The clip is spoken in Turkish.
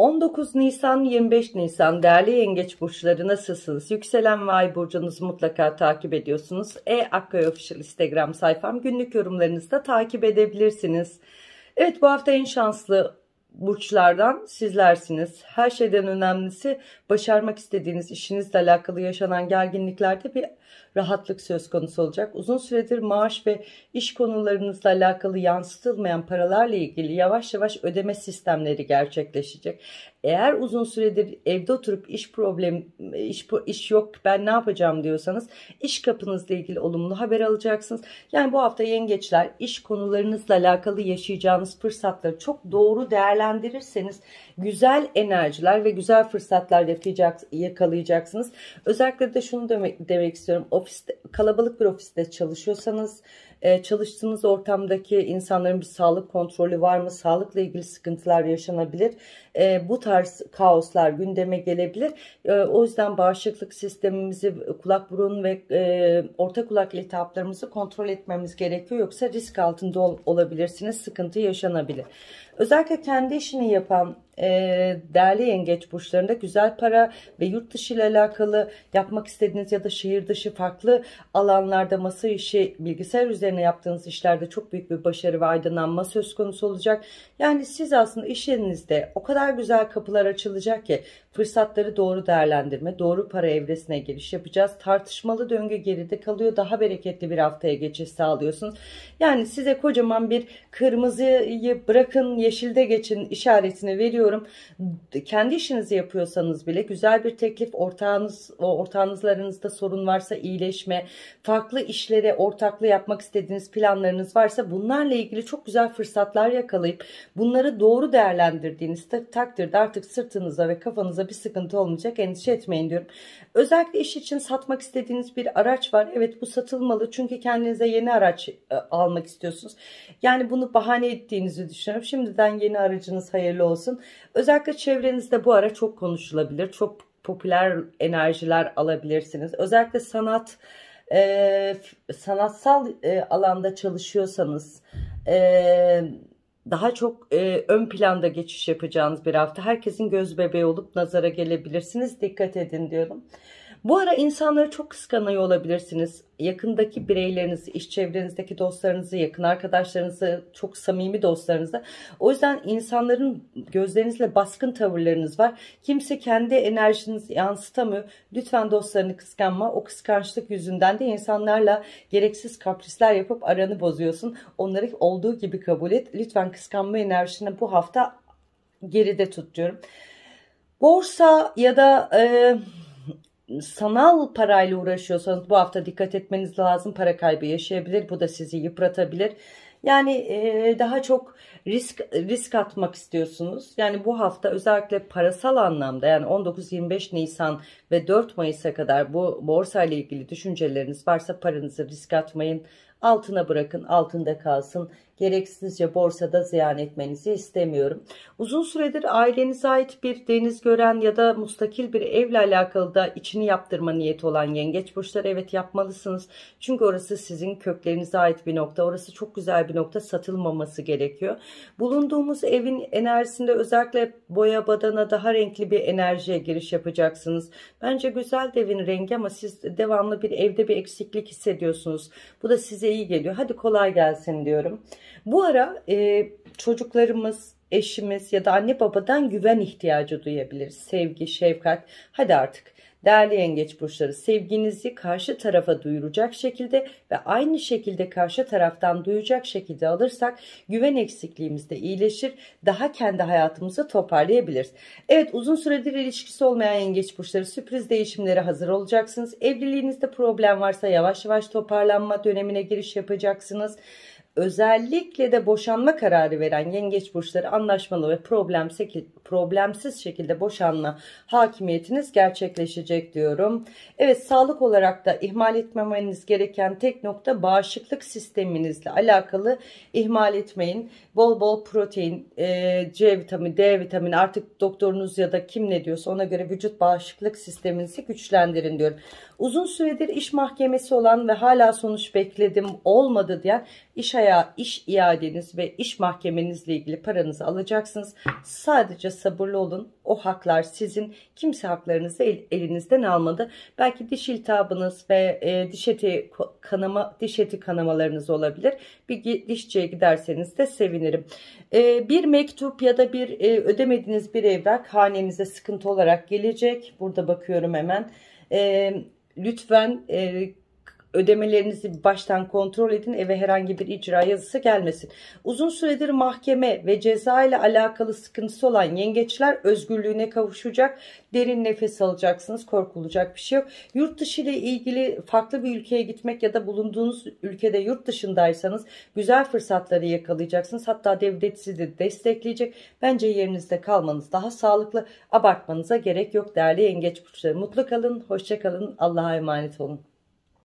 19 Nisan 25 Nisan değerli yengeç burçları nasılsınız? Yükselen ve ay burcunuzu mutlaka takip ediyorsunuz. E Akkay Official Instagram sayfam günlük yorumlarınızda takip edebilirsiniz. Evet bu hafta en şanslı burçlardan sizlersiniz. Her şeyden önemlisi başarmak istediğiniz işinizle alakalı yaşanan gerginliklerde bir rahatlık söz konusu olacak. Uzun süredir maaş ve iş konularınızla alakalı yansıtılmayan paralarla ilgili yavaş yavaş ödeme sistemleri gerçekleşecek. Eğer uzun süredir evde oturup iş problem iş iş yok ben ne yapacağım diyorsanız iş kapınızla ilgili olumlu haber alacaksınız. Yani bu hafta yengeçler iş konularınızla alakalı yaşayacağınız fırsatları çok doğru değerlendirirseniz güzel enerjiler ve güzel fırsatlar yakalayacaksınız. Özellikle de şunu demek, demek istiyorum. Ofiste kalabalık bir ofiste çalışıyorsanız e, çalıştığınız ortamdaki insanların bir sağlık kontrolü var mı? Sağlıkla ilgili sıkıntılar yaşanabilir. E, bu tarz kaoslar gündeme gelebilir. E, o yüzden bağışıklık sistemimizi, kulak burun ve e, orta kulak iltihaplarımızı kontrol etmemiz gerekiyor. Yoksa risk altında olabilirsiniz. Sıkıntı yaşanabilir. Özellikle kendi işini yapan e, değerli yengeç burçlarında güzel para ve yurt dışı ile alakalı yapmak istediğiniz ya da şehir dışı farklı alanlarda masa işi bilgisayar üzerine yaptığınız işlerde çok büyük bir başarı ve aydınlanma söz konusu olacak. Yani siz aslında işlerinizde o kadar güzel kapılar açılacak ki fırsatları doğru değerlendirme, doğru para evresine giriş yapacağız. Tartışmalı döngü geride kalıyor. Daha bereketli bir haftaya geçiş sağlıyorsunuz. Yani size kocaman bir kırmızıyı bırakın yeşilde geçin işaretini veriyor ediyorum. Kendi işinizi yapıyorsanız bile güzel bir teklif ortağınız ortağınızlarınızda sorun varsa iyileşme, farklı işlere ortaklı yapmak istediğiniz planlarınız varsa bunlarla ilgili çok güzel fırsatlar yakalayıp bunları doğru değerlendirdiğiniz takdirde artık sırtınıza ve kafanıza bir sıkıntı olmayacak endişe etmeyin diyorum. Özellikle iş için satmak istediğiniz bir araç var. Evet bu satılmalı çünkü kendinize yeni araç e, almak istiyorsunuz. Yani bunu bahane ettiğinizi düşünüyorum. Şimdiden yeni aracınız hayırlı olsun. Özellikle çevrenizde bu ara çok konuşulabilir. Çok popüler enerjiler alabilirsiniz. Özellikle sanat e, sanatsal e, alanda çalışıyorsanız e, daha çok e, ön planda geçiş yapacağınız bir hafta. Herkesin göz bebeği olup nazara gelebilirsiniz. Dikkat edin diyorum. Bu ara insanları çok kıskanıyor olabilirsiniz. Yakındaki bireylerinizi, iş çevrenizdeki dostlarınızı, yakın arkadaşlarınızı, çok samimi dostlarınızı. O yüzden insanların gözlerinizle baskın tavırlarınız var. Kimse kendi enerjinizi yansıtamıyor. Lütfen dostlarını kıskanma. O kıskançlık yüzünden de insanlarla gereksiz kaprisler yapıp aranı bozuyorsun. Onları olduğu gibi kabul et. Lütfen kıskanma enerjisini bu hafta geride tutuyorum. Borsa ya da... E, sanal parayla uğraşıyorsanız bu hafta dikkat etmeniz lazım. Para kaybı yaşayabilir. Bu da sizi yıpratabilir. Yani e, daha çok risk risk atmak istiyorsunuz. Yani bu hafta özellikle parasal anlamda yani 19-25 Nisan ve 4 Mayıs'a kadar bu borsa ile ilgili düşünceleriniz varsa paranızı risk atmayın. Altına bırakın, altında kalsın gereksizce borsada ziyan etmenizi istemiyorum. Uzun süredir ailenize ait bir deniz gören ya da mustakil bir evle alakalı da içini yaptırma niyeti olan yengeç burçları evet yapmalısınız. Çünkü orası sizin köklerinize ait bir nokta. Orası çok güzel bir nokta satılmaması gerekiyor. Bulunduğumuz evin enerjisinde özellikle boya badana daha renkli bir enerjiye giriş yapacaksınız. Bence güzel devin rengi ama siz devamlı bir evde bir eksiklik hissediyorsunuz. Bu da size iyi geliyor. Hadi kolay gelsin diyorum. Bu ara e, çocuklarımız, eşimiz ya da anne babadan güven ihtiyacı duyabiliriz. Sevgi, şefkat. Hadi artık değerli yengeç burçları sevginizi karşı tarafa duyuracak şekilde ve aynı şekilde karşı taraftan duyacak şekilde alırsak güven eksikliğimiz de iyileşir. Daha kendi hayatımızı toparlayabiliriz. Evet uzun süredir ilişkisi olmayan yengeç burçları sürpriz değişimlere hazır olacaksınız. Evliliğinizde problem varsa yavaş yavaş toparlanma dönemine giriş yapacaksınız. Özellikle de boşanma kararı veren yengeç burçları anlaşmalı ve problemsiz şekilde boşanma hakimiyetiniz gerçekleşecek diyorum. Evet sağlık olarak da ihmal etmemeniz gereken tek nokta bağışıklık sisteminizle alakalı ihmal etmeyin. Bol bol protein, e, C vitamini, D vitamini artık doktorunuz ya da kim ne diyorsa ona göre vücut bağışıklık sisteminizi güçlendirin diyorum. Uzun süredir iş mahkemesi olan ve hala sonuç bekledim olmadı diyen iş hayatı veya iş iadeniz ve iş mahkemenizle ilgili paranızı alacaksınız. Sadece sabırlı olun. O haklar sizin. Kimse haklarınızı el, elinizden almadı. Belki diş iltihabınız ve e, diş eti kanama diş eti kanamalarınız olabilir. Bir dişçiye giderseniz de sevinirim. E, bir mektup ya da bir e, ödemediğiniz bir evrak hanenize sıkıntı olarak gelecek. Burada bakıyorum hemen. E, lütfen e, ödemelerinizi baştan kontrol edin eve herhangi bir icra yazısı gelmesin. Uzun süredir mahkeme ve ceza ile alakalı sıkıntısı olan yengeçler özgürlüğüne kavuşacak. Derin nefes alacaksınız korkulacak bir şey yok. Yurt dışı ile ilgili farklı bir ülkeye gitmek ya da bulunduğunuz ülkede yurt dışındaysanız güzel fırsatları yakalayacaksınız. Hatta devlet sizi de destekleyecek. Bence yerinizde kalmanız daha sağlıklı abartmanıza gerek yok değerli yengeç burçları. Mutlu kalın, hoşça kalın, Allah'a emanet olun.